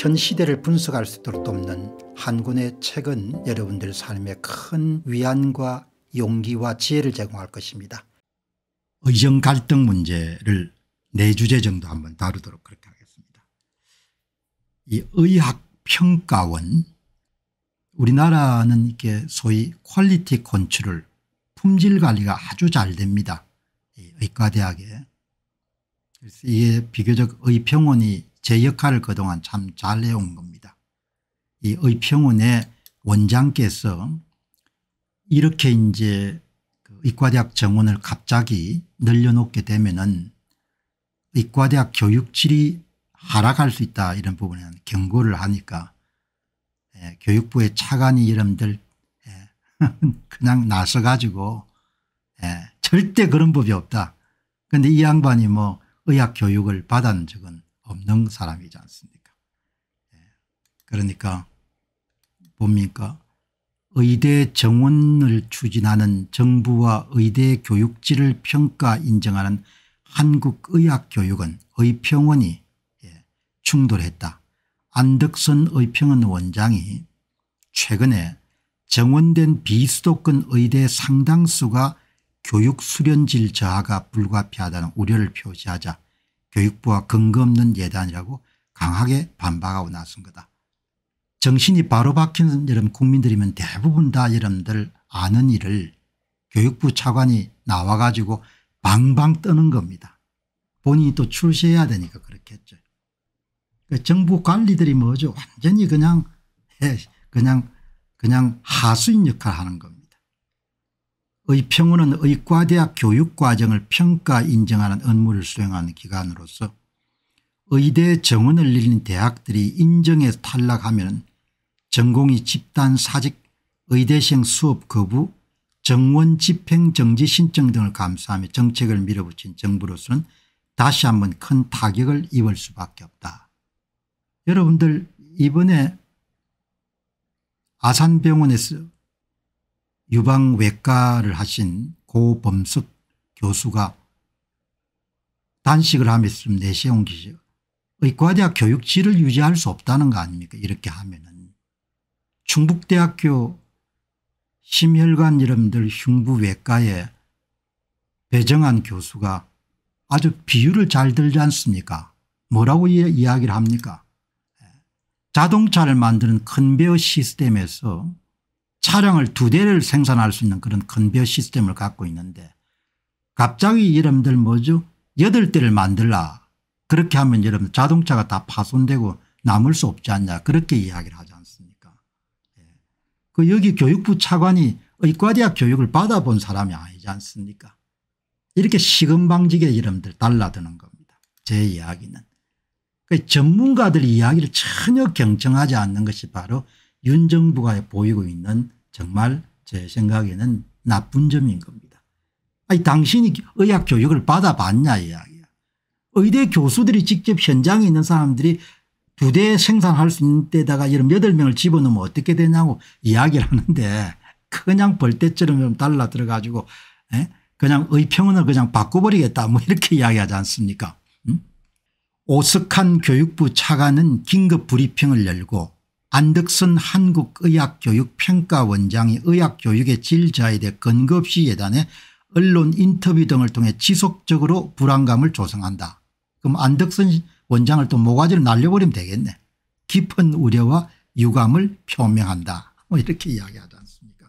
현 시대를 분석할 수 있도록 돕는 한군의 책은 여러분들 삶에 큰 위안과 용기와 지혜를 제공할 것입니다. 의정 갈등 문제를 네 주제 정도 한번 다루도록 그렇게 하겠습니다. 이 의학평가원 우리나라는 이렇게 소위 퀄리티 컨트롤 품질 관리가 아주 잘 됩니다. 의과대학에. 그래서 이게 비교적 의평원이 제 역할을 그동안 참 잘 해온 겁니다. 이 의평원의 원장께서 이렇게 이제 그 의과대학 정원을 갑자기 늘려놓게 되면은 의과대학 교육질이 하락할 수 있다 이런 부분에 경고를 하니까 예, 교육부의 차관이 여러분들 예, 그냥 나서 가지고 예, 절대 그런 법이 없다. 그런데 이 양반이 뭐 의학 교육을 받은 적은 없는 사람이지 않습니까? 예. 그러니까 뭡니까? 의대 정원을 추진하는 정부와 의대 교육지를 평가 인정하는 한국의학교육은 의평원이 예, 충돌했다. 안덕선 의평원 원장이 최근에 정원된 비수도권 의대 상당수가 교육 수련질 저하가 불가피하다는 우려를 표시하자 교육부와 근거 없는 예단이라고 강하게 반박하고 나선 거다. 정신이 바로 박히는 여러분 국민들이면 대부분 다 여러분들 아는 일을 교육부 차관이 나와 가지고 방방 떠는 겁니다. 본인이 또 출시해야 되니까 그렇겠죠. 그러니까 정부 관리들이 뭐죠 완전히 그냥 예, 그냥 그냥 하수인 역할 하는 겁니다. 의평원은 의과대학 교육과정을 평가 인정하는 업무를 수행하는 기관으로서 의대 정원을 늘린 대학들이 인정에 탈락하면 전공이 집단 사직 의대생 수업 거부 정원 집행 정지 신청 등을 감수하며 정책을 밀어붙인 정부로서는 다시 한번 큰 타격을 입을 수밖에 없다. 여러분들 이번에 아산병원에서 유방외과를 하신 고범숙 교수가 단식을 하면서 내세운 기죠. 의과대학 교육질을 유지할 수 없다는 거 아닙니까 이렇게 하면은. 충북대학교 심혈관 이름들 흉부외과에 배정한 교수가 아주 비유를 잘 들지 않습니까 뭐라고 이야기를 합니까 자동차를 만드는 큰베어 시스템에서 차량을 두 대를 생산할 수 있는 그런 건배 시스템을 갖고 있는데 갑자기 여러분들 뭐죠 여덟 대를 만들라 그렇게 하면 여러분 자동차가 다 파손되고 남을 수 없지 않냐 그렇게 이야기를 하지 않습니까 예. 그 여기 교육부 차관이 의과대학 교육을 받아본 사람이 아니지 않습니까 이렇게 시금방지게 여러분들 달라드는 겁니다 제 이야기는 그 전문가들 이야기를 전혀 경청하지 않는 것이 바로 윤 정부가 보이고 있는 정말 제 생각에는 나쁜 점인 겁니다. 아니 당신이 의학 교육을 받아봤냐 이야기야. 의대 교수들이 직접 현장에 있는 사람들이 두 대 생산할 수 있는 데다가 이런 여덟 명을 집어넣으면 어떻게 되냐고 이야기를 하는데 그냥 벌떼처럼 달라 들어가지고 예? 그냥 의평원을 그냥 바꿔버리겠다 뭐 이렇게 이야기하지 않습니까 음? 오스칸 교육부 차관은 긴급 브리핑을 열고 안덕선 한국의학교육평가원장이 의학교육의 질자에 대해 근거없이 예단해 언론 인터뷰 등을 통해 지속적으로 불안감을 조성한다. 그럼 안덕선 원장을 또 모가지를 날려버리면 되겠네. 깊은 우려와 유감을 표명한다. 뭐 이렇게 이야기하지 않습니까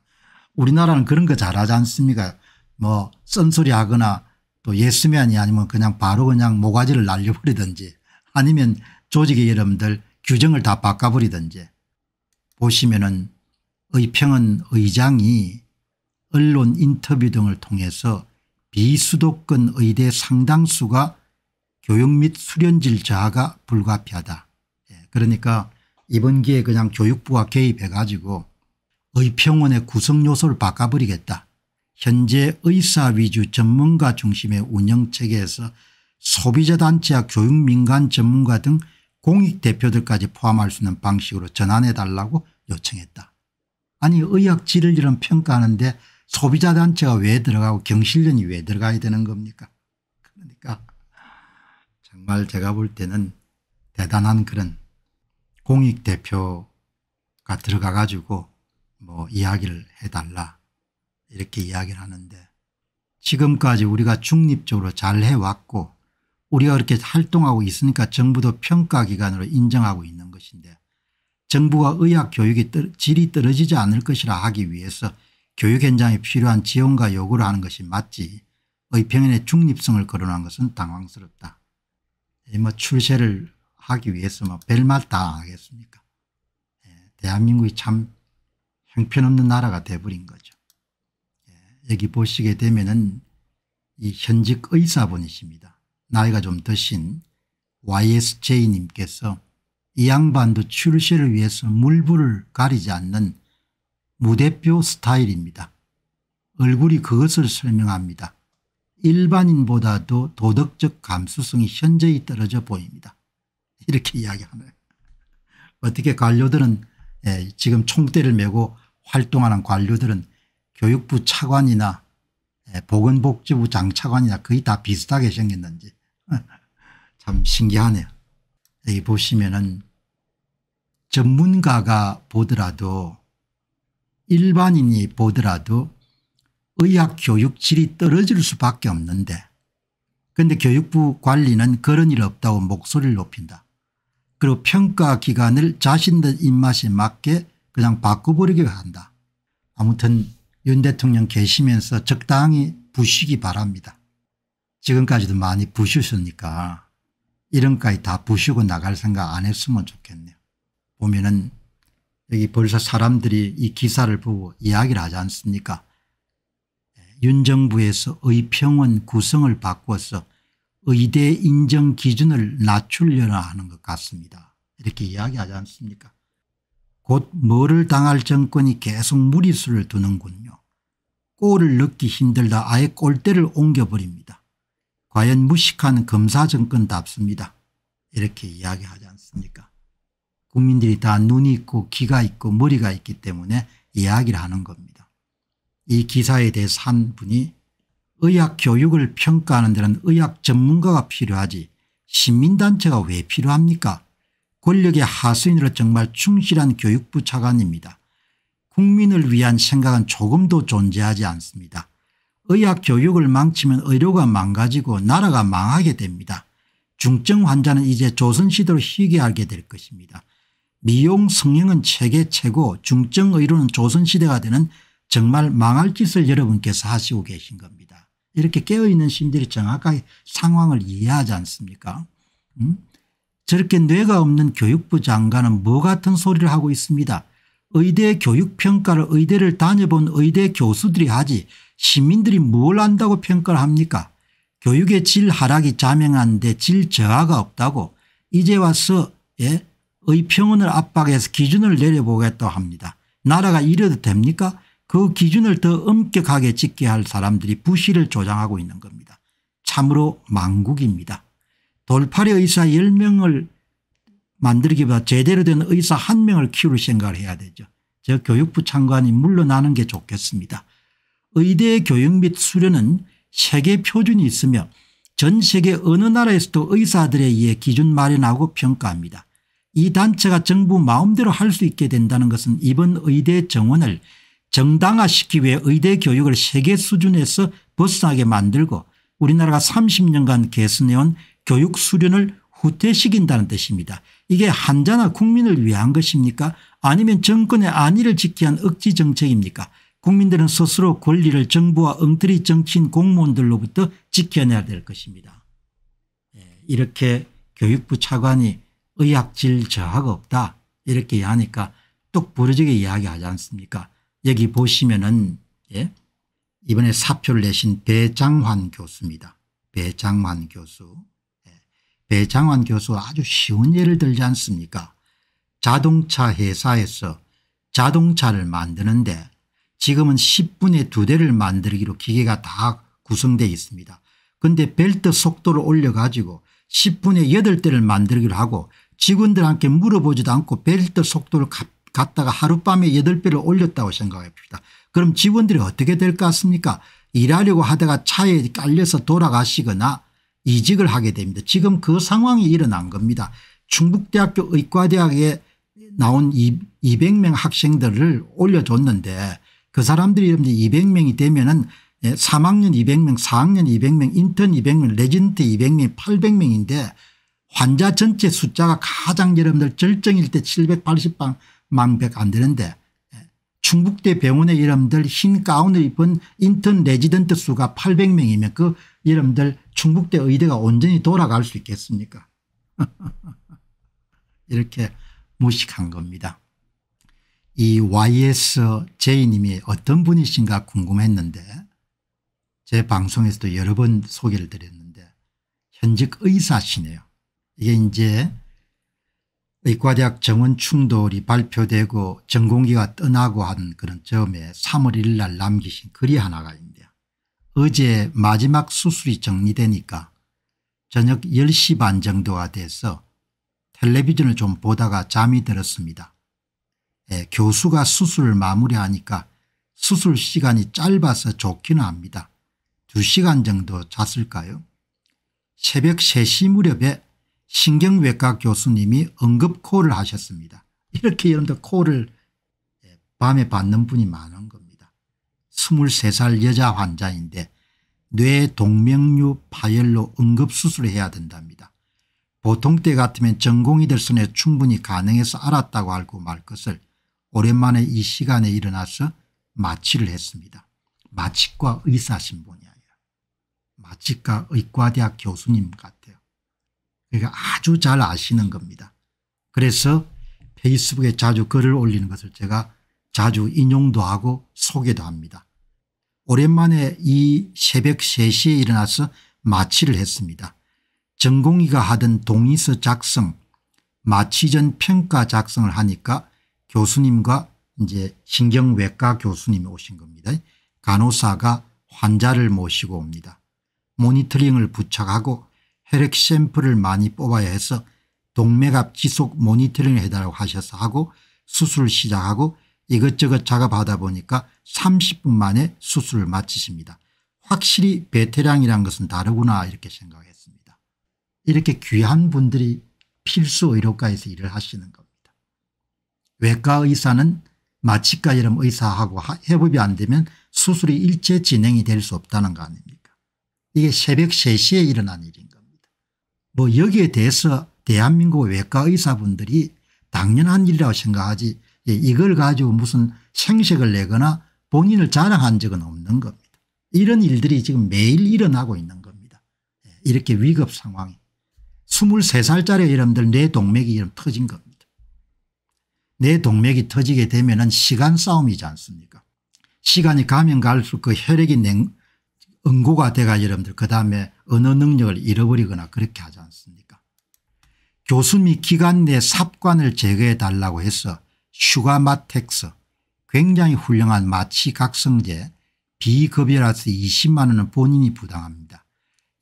우리나라는 그런 거 잘하지 않습니까 뭐 쓴소리 하거나 또 예스면이 아니면 그냥 바로 그냥 모가지를 날려버리든지 아니면 조직의 여러분들 규정을 다 바꿔버리든지 보시면은 의평은 의장이 언론 인터뷰 등을 통해서 비수도권 의대 상당수가 교육 및 수련질 자아가 불가피하다. 예, 그러니까 이번 기회에 그냥 교육부가 개입해 가지고 의평원의 구성요소를 바꿔버리겠다. 현재 의사 위주 전문가 중심의 운영체계에서 소비자단체와 교육민간 전문가 등 공익 대표들까지 포함할 수 있는 방식으로 전환해 달라고 요청했다. 아니 의학 질을이런 평가하는데 소비자 단체가 왜 들어가고 경실련이 왜 들어가야 되는 겁니까 그러니까 정말 제가 볼 때는 대단한 그런 공익 대표가 들어가 가지고 뭐 이야기를 해달라 이렇게 이야기를 하는데 지금까지 우리가 중립적으로 잘 해왔고 우리가 그렇게 활동하고 있으니까 정부도 평가기관으로 인정하고 있는 것인데 정부가 의학 교육의 질이 떨어지지 않을 것이라 하기 위해서 교육 현장에 필요한 지원과 요구를 하는 것이 맞지 의평인의 중립성을 거론한 것은 당황스럽다. 예, 뭐 출세를 하기 위해서 뭐 별말 다 하겠습니까 예, 대한민국이 참 형편없는 나라가 돼버린 거죠. 예, 여기 보시게 되면 은이 현직 의사분이십니다. 나이가 좀 드신 ysj님께서 이 양반도 출시를 위해서 물불을 가리지 않는 무대표 스타일입니다. 얼굴이 그것을 설명합니다. 일반인보다도 도덕적 감수성이 현저히 떨어져 보입니다. 이렇게 이야기하네요. 어떻게 관료들은 예, 지금 총대를 메고 활동하는 관료들은 교육부 차관이나 예, 보건복지부 장차관이나 거의 다 비슷하게 생겼는지 참 신기하네요. 여기 보시면은 전문가가 보더라도 일반인이 보더라도 의학 교육 질이 떨어질 수밖에 없는데 그런데 교육부 관리는 그런 일 없다고 목소리를 높인다. 그리고 평가 기간을 자신들 입맛에 맞게 그냥 바꿔버리게 한다. 아무튼 윤 대통령 계시면서 적당히 부시기 바랍니다. 지금까지도 많이 부셨으니까 이름까지 다 부시고 나갈 생각 안 했으면 좋겠네요. 보면은 여기 벌써 사람들이 이 기사를 보고 이야기를 하지 않습니까 예, 윤 정부에서 의평원 구성을 바꿔서 의대 인정 기준을 낮추려나 하는 것 같습니다. 이렇게 이야기하지 않습니까 곧 뭐를 당할 정권이 계속 무리수를 두는군요. 골을 넣기 힘들다 아예 골대를 옮겨버립니다. 과연 무식한 검사 정권답습니다. 이렇게 이야기하지 않습니까 국민들이 다 눈이 있고 귀가 있고 머리가 있기 때문에 이야기를 하는 겁니다. 이 기사에 대해서 한 분이 의학 교육을 평가하는 데는 의학 전문가가 필요하지 시민단체가 왜 필요합니까 권력의 하수인으로 정말 충실한 교육부 차관입니다. 국민을 위한 생각은 조금도 존재하지 않습니다. 의학 교육을 망치면 의료가 망가지고 나라가 망하게 됩니다. 중증 환자는 이제 조선시대로 희귀하게 될 것입니다. 미용 성형은 세계 최고 중증 의료는 조선시대가 되는 정말 망할 짓을 여러분께서 하시고 계신 겁니다. 이렇게 깨어있는 신들이 정확하게 상황을 이해하지 않습니까 음? 저렇게 뇌가 없는 교육부 장관은 뭐 같은 소리를 하고 있습니다. 의대 교육평가를 의대를 다녀본 의대 교수들이 하지 시민들이 뭘 안다고 평가를 합니까 교육의 질 하락이 자명한데 질 저하가 없다고 이제 와서 예? 의평원을 압박해서 기준을 내려보겠다고 합니다. 나라가 이래도 됩니까 그 기준을 더 엄격하게 짓게 할 사람들이 부실을 조장하고 있는 겁니다. 참으로 망국입니다. 돌파리 의사 10명을 만들기보다 제대로 된 의사 한 명을 키울 생각을 해야 되죠. 저 교육부 장관이 물러나는 게 좋겠습니다. 의대 교육 및 수련은 세계 표준이 있으며 전 세계 어느 나라에서도 의사들에 의해 기준 마련하고 평가합니다. 이 단체가 정부 마음대로 할 수 있게 된다는 것은 이번 의대 정원을 정당화시키기 위해 의대 교육을 세계 수준에서 벗어나게 만들고 우리나라가 30년간 개선해온 교육 수련을 후퇴시킨다는 뜻입니다. 이게 한자나 국민을 위한 것입니까 아니면 정권의 안위를 지키 한 억지 정책입니까 국민들은 스스로 권리를 정부와 엉터리 정치인 공무원들로부터 지켜내야 될 것입니다. 예, 이렇게 교육부 차관이 의학질 저하가 없다 이렇게 하니까 똑 부러지게 이야기하지 않습니까 여기 보시면은 예? 이번에 사표를 내신 배장환 교수입니다. 배장환 교수 배장환 교수 아주 쉬운 예를 들지 않습니까 자동차 회사에서 자동차를 만드는데 지금은 10분에 두 대를 만들기로 기계가 다 구성되어 있습니다. 그런데 벨트 속도를 올려가지고 10분에 8대를 만들기로 하고 직원들한테 물어보지도 않고 벨트 속도를 갖다가 하룻밤에 8배를 올렸다고 생각해봅시다 그럼 직원들이 어떻게 될 것 같습니까 일하려고 하다가 차에 깔려서 돌아가시거나 이직을 하게 됩니다. 지금 그 상황이 일어난 겁니다. 충북대학교 의과대학에 나온 200명 학생들을 올려줬는데 그 사람들이 200명이 되면은 3학년 예, 200명, 4학년 200명, 인턴 200명, 레진트 200명, 800명인데 환자 전체 숫자가 가장 여러분들 절정일 때 780만 백안 되는데 충북대 병원의 이름들 흰 가운을 입은 인턴 레지던트 수가 800명이면 그 이름들 충북대 의대가 온전히 돌아갈 수 있겠습니까 이렇게 무식한 겁니다. 이 YSJ님이 어떤 분이신가 궁금했는데 제 방송에서도 여러 번 소개를 드렸는데 현직 의사시네요. 이게 이제 의과대학 정원 충돌이 발표되고 전공기가 떠나고 한 그런 점에 3월 1일 날 남기신 글이 하나가 있는데 요 어제 마지막 수술이 정리되니까 저녁 10시 반 정도가 돼서 텔레비전을 좀 보다가 잠이 들었습니다. 예, 교수가 수술을 마무리하니까 수술 시간이 짧아서 좋기는 합니다. 2시간 정도 잤을까요? 새벽 3시 무렵에 신경외과 교수님이 응급콜을 하셨습니다. 이렇게 여러분들 콜을 예, 밤에 받는 분이 많은 겁니다. 23살 여자 환자인데 뇌동맥류 파열로 응급수술을 해야 된답니다. 보통 때 같으면 전공의들 손에 충분히 가능해서 알았다고 알고 말 것을 오랜만에 이 시간에 일어나서 마취를 했습니다. 마취과 의사신 분이에요. 마취과 의과대학 교수님 같아요. 그러니까 아주 잘 아시는 겁니다. 그래서 페이스북에 자주 글을 올리는 것을 제가 자주 인용도 하고 소개도 합니다. 오랜만에 이 새벽 3시에 일어나서 마취를 했습니다. 전공의가 하던 동의서 작성 마취전 평가 작성을 하니까 교수님과 이제 신경외과 교수님이 오신 겁니다. 간호사가 환자를 모시고 옵니다. 모니터링을 부착하고 혈액 샘플을 많이 뽑아야 해서 동맥압 지속 모니터링을 해달라고 하셔서 하고 수술 을 시작하고 이것저것 작업하다 보니까 30분 만에 수술을 마치십니다. 확실히 베테랑이란 것은 다르구나 이렇게 생각했습니다. 이렇게 귀한 분들이 필수 의료과에서 일을 하시는 겁니다. 외과 의사는 마취과 이런 의사하고 협업이 안 되면 수술이 일제 진행이 될 수 없다는 거 아닙니까 이게 새벽 3시에 일어난 일인 가뭐 여기에 대해서 대한민국 외과의사분들이 당연한 일이라고 생각하지 예, 이걸 가지고 무슨 생색을 내거나 본인을 자랑한 적은 없는 겁니다. 이런 일들이 지금 매일 일어나고 있는 겁니다. 예, 이렇게 위급 상황이 23살짜리 여러분들 뇌 동맥이 이런 터진 겁니다. 뇌 동맥이 터지게 되면 은 시간 싸움이지 않습니까 시간이 가면 갈수록 그 혈액이 냉, 응고가 돼가 여러분들 그 다음에 언어 능력을 잃어버리거나 그렇게 하지 않습니까 교수미 기간 내 삽관을 제거해 달라고 해서 슈가마텍스 굉장히 훌륭한 마취각성제 비급여라서 20만 원은 본인이 부담합니다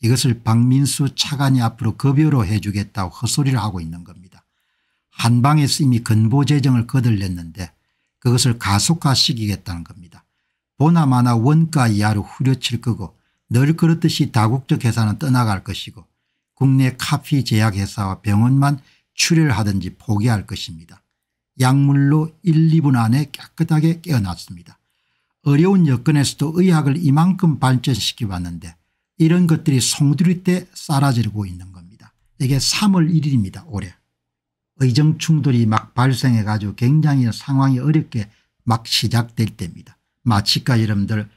이것을 박민수 차관이 앞으로 급여로 해주겠다고 헛소리를 하고 있는 겁니다. 한방에서 이미 근보 재정을 거들렸는데 그것을 가속화시키겠다는 겁니다. 보나마나 원가 이하로 후려칠 거고 늘 그렇듯이 다국적 회사는 떠나갈 것이고 국내 카피 제약회사와 병원만 출혈하든지 포기할 것입니다. 약물로 1, 2분 안에 깨끗하게 깨어났습니다. 어려운 여건에서도 의학을 이만큼 발전시켜 왔는데 이런 것들이 송두리 때사라지고 있는 겁니다. 이게 3월 1일입니다 올해. 의정 충돌이 막 발생해 가지고 굉장히 상황이 어렵게 막 시작될 때입니다. 마치과 여러분들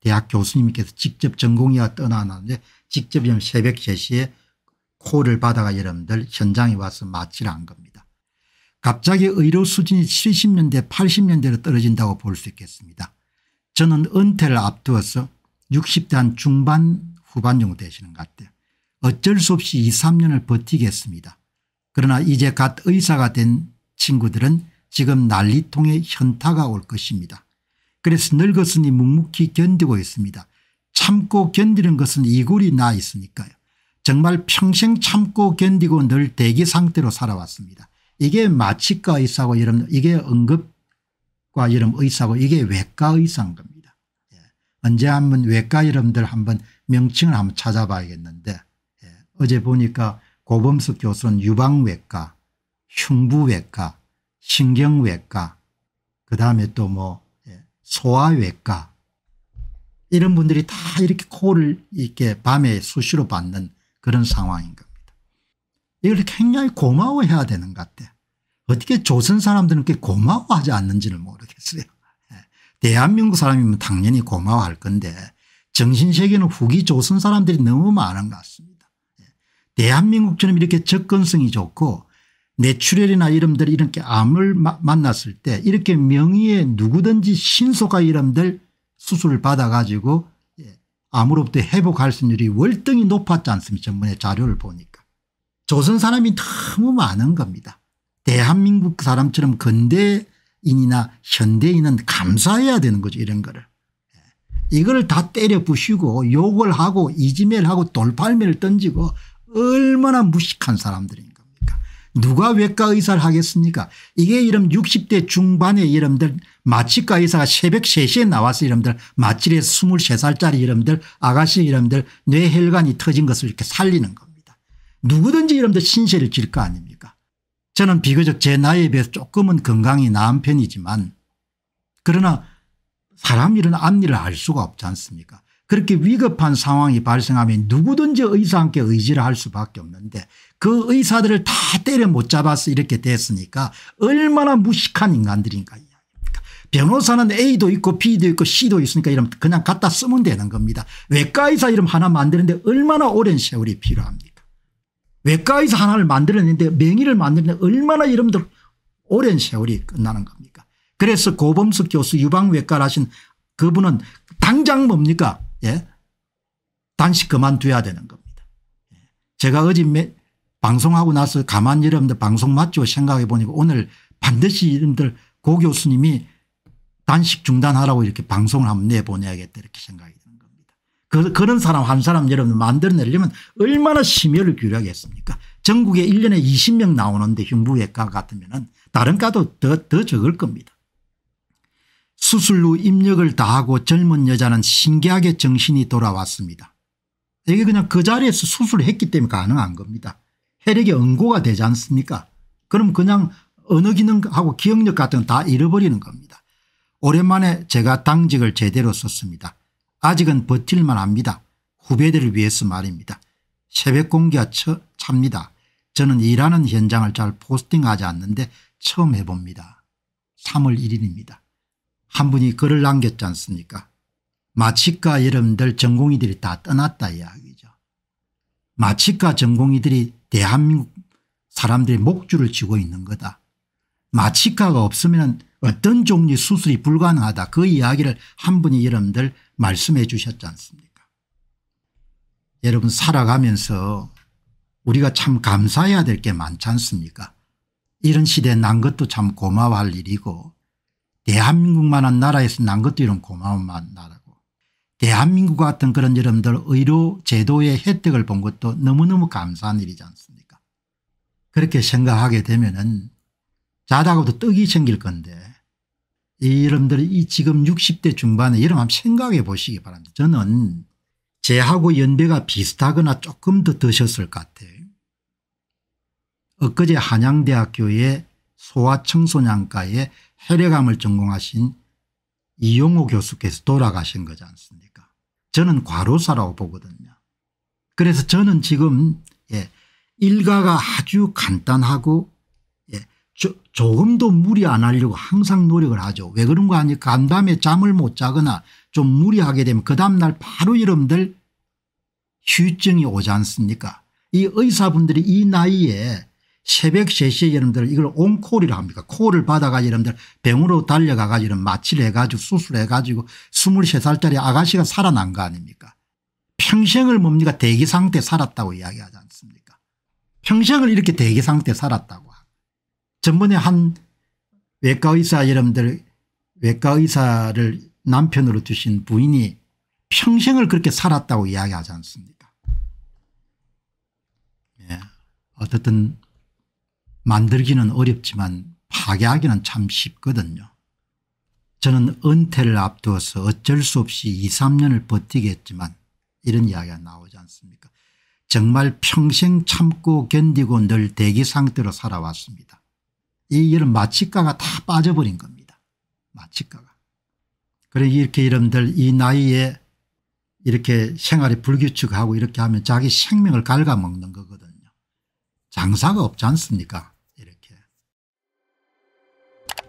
대학 교수님께서 직접 전공이가 떠나놨는데 직접 새벽 3시에 코를 받아가 여러분들 현장에 와서 마취를 한 겁니다. 갑자기 의료 수준이 70년대 80년대로 떨어진다고 볼 수 있겠습니다. 저는 은퇴를 앞두어서 60대 한 중반 후반 정도 되시는 것 같아요. 어쩔 수 없이 2 3년을 버티겠습니다. 그러나 이제 갓 의사가 된 친구들은 지금 난리통에 현타가 올 것입니다. 그래서 늙었으니 묵묵히 견디고 있습니다. 참고 견디는 것은 이골이 나 있으니까요. 정말 평생 참고 견디고 늘 대기 상태로 살아왔습니다. 이게 마취과 의사고 여러분 이게 응급과 여러분 의사고 이게 외과 의사인 겁니다. 예. 언제 한번 외과 여러분들 한번 명칭을 한번 찾아봐야겠는데 예. 어제 보니까 고범석 교수는 유방외과 흉부외과 신경외과 그 다음에 또뭐 소아외과 이런 분들이 다 이렇게 코를 이렇게 밤에 수시로 받는 그런 상황인 겁니다. 이걸 굉장히 고마워해야 되는 것 같아요. 어떻게 조선 사람들은 그렇게 고마워하지 않는지를 모르겠어요. 예. 대한민국 사람이면 당연히 고마워할 건데 정신세계는 후기 조선 사람들이 너무 많은 것 같습니다. 예. 대한민국처럼 이렇게 접근성이 좋고 내출혈이나 이름들 이렇게 암을 만났을 때 이렇게 명의의 누구든지 신속한 이름들 수술을 받아 가지고 암으로부터 예, 회복할 수있는율이 월등히 높았지 않습니까 전문의 자료를 보니까. 조선 사람이 너무 많은 겁니다. 대한민국 사람처럼 근대인이나 현대인은 감사해야 되는 거죠 이런 거를. 예. 이걸 다 때려 부시고 욕을 하고 이지매를 하고 돌팔매를 던지고 얼마나 무식한 사람들이 누가 외과 의사를 하겠습니까 이게 이름 60대 중반의 이름들 마취과 의사가 새벽 3시에 나와서 이름들 마취에 23살짜리 이름들 아가씨 이름들 뇌혈관이 터진 것을 이렇게 살리는 겁니다. 누구든지 이름들 신세를 질 거 아닙니까 저는 비교적 제 나이에 비해서 조금은 건강이 나은 편이지만 그러나 사람 일은 앞일을 알 수가 없지 않습니까 그렇게 위급한 상황이 발생하면 누구든지 의사 함께 의지를 할 수밖에 없는데 그 의사들을 다 때려 못 잡아서 이렇게 됐으니까 얼마나 무식한 인간들인가 변호사는 A도 있고 B도 있고 C도 있으니까 이름 그냥 갖다 쓰면 되는 겁니다. 외과의사 이름 하나 만드는데 얼마나 오랜 세월이 필요합니까 외과의사 하나를 만들었는데 명의를 만드는데 얼마나 이름들 오랜 세월이 끝나는 겁니까 그래서 고범석 교수 유방외과를 하신 그분은 당장 뭡니까 예? 단식 그만둬야 되는 겁니다. 예. 제가 어제 방송하고 나서 가만 여러분들 방송 맞죠 생각해 보니까 오늘 반드시 여러분들 고 교수님이 단식 중단하라고 이렇게 방송을 한번 내보내야겠다 이렇게 생각이 드는 겁니다. 그, 런 사람 한 사람 여러분 만들어내려면 얼마나 심혈을 기울여야겠습니까 전국에 1년에 20명 나오는데 흉부외과 같으면 은 다른 과도 더, 더 적을 겁니다. 수술 후 입력을 다하고 젊은 여자는 신기하게 정신이 돌아왔습니다. 이게 그냥 그 자리에서 수술했기 을 때문에 가능한 겁니다. 혈액이 응고가 되지 않습니까 그럼 그냥 언어 기능하고 기억력 같은 건 다 잃어버리는 겁니다. 오랜만에 제가 당직을 제대로 썼습니다. 아직은 버틸만 합니다. 후배들을 위해서 말입니다. 새벽 공기가 처, 찹니다. 저는 일하는 현장을 잘 포스팅하지 않는데 처음 해봅니다. 3월 1일입니다. 한 분이 글을 남겼지 않습니까 마취과 여러분들 전공의들이 다 떠났다 이야기죠. 마취과 전공의들이 대한민국 사람들이 목줄을 쥐고 있는 거다. 마취과가 없으면 어떤 종류 의 수술이 불가능하다 그 이야기를 한 분이 여러분들 말씀해 주셨지 않습니까 여러분 살아가면서 우리가 참 감사해야 될 게 많지 않습니까 이런 시대에 난 것도 참 고마워할 일이고 대한민국만한 나라에서 난 것도 이런 고마운 나라고 대한민국 같은 그런 여러분들 의료 제도의 혜택을 본 것도 너무너무 감사한 일이지 않습니까 그렇게 생각하게 되면 은 자다가도 떡이 생길 건데 이 여러분들이 이 지금 60대 중반에 여러분 한번 생각해 보시기 바랍니다. 저는 제하고 연배가 비슷하거나 조금 더 드셨을 것 같아요. 엊그제 한양대학교의 소아청소년과에 혈액암을 전공하신 이용호 교수께서 돌아가신 거지 않습니까 저는 과로사라고 보거든요. 그래서 저는 지금 예, 일가가 아주 간단하고 예, 조, 조금도 무리 안 하려고 항상 노력을 하죠. 왜 그런 거 아니까 간담에 잠을 못 자거나 좀 무리하게 되면 그 다음날 바로 여러들 휴증이 오지 않습니까 이 의사분들이 이 나이에 새벽 3시에 여러분들 이걸 온콜이라 합니까 콜을 받아가 여러분들 병으로 달려가가지고 마취를 해가지고 수술해가지고 23살짜리 아가씨가 살아난 거 아닙니까 평생을 뭡니까 대기 상태 살았다고 이야기하지 않습니까 평생을 이렇게 대기 상태 살았다고 전번에 한 외과 의사 여러분들 외과 의사를 남편으로 두신 부인이 평생을 그렇게 살았다고 이야기하지 않습니까 예. 어쨌든 만들기는 어렵지만 파괴하기는 참 쉽거든요. 저는 은퇴를 앞두어서 어쩔 수 없이 2, 3년을 버티겠지만 이런 이야기가 나오지 않습니까 정말 평생 참고 견디고 늘 대기 상태로 살아왔습니다. 이 일은 마취가가 다 빠져버린 겁니다. 마취가가. 그래 이렇게 이름들 이 나이에 이렇게 생활이 불규칙하고 이렇게 하면 자기 생명을 갉아먹는 거거든요. 장사가 없지 않습니까